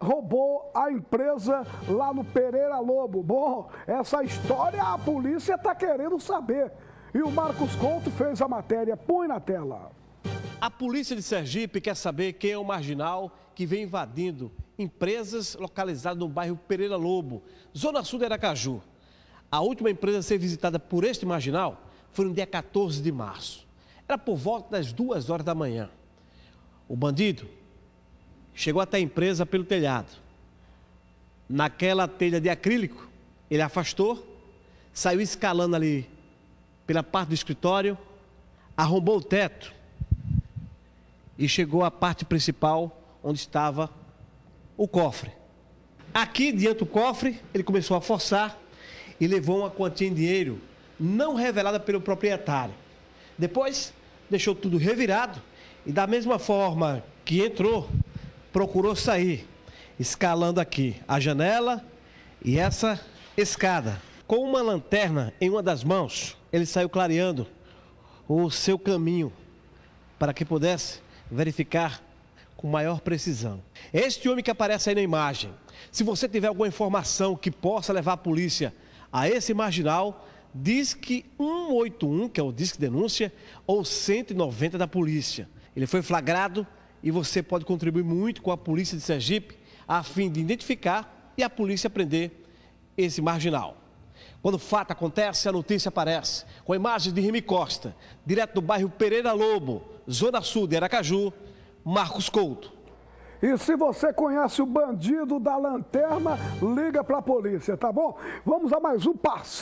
roubou a empresa lá no Pereira Lobo. Bom, essa história a polícia está querendo saber. E o Marcos Couto fez a matéria. Põe na tela. A polícia de Sergipe quer saber quem é o marginal que vem invadindo empresas localizadas no bairro Pereira Lobo, zona sul de Aracaju. A última empresa a ser visitada por este marginal foi no dia 14 de março. Era por volta das duas horas da manhã. O bandido chegou até a empresa pelo telhado. Naquela telha de acrílico, ele afastou, saiu escalando ali pela parte do escritório, arrombou o teto e chegou à parte principal onde estava o cofre. Aqui, diante do cofre, ele começou a forçar e levou uma quantia em dinheiro não revelada pelo proprietário. Depois, deixou tudo revirado e, da mesma forma que entrou, procurou sair, escalando aqui a janela e essa escada. Com uma lanterna em uma das mãos, ele saiu clareando o seu caminho para que pudesse verificar com maior precisão. Este homem que aparece aí na imagem, se você tiver alguma informação que possa levar a polícia a esse marginal, diz que 181, que é o disco Denúncia, ou 190 da polícia. Ele foi flagrado e você pode contribuir muito com a polícia de Sergipe a fim de identificar e a polícia prender esse marginal. Quando o fato acontece, a notícia aparece. Com a imagem de Remy Costa, direto do bairro Pereira Lobo, Zona Sul de Aracaju, Marcos Couto. E se você conhece o bandido da lanterna, liga para a polícia, tá bom? Vamos a mais um parceiro.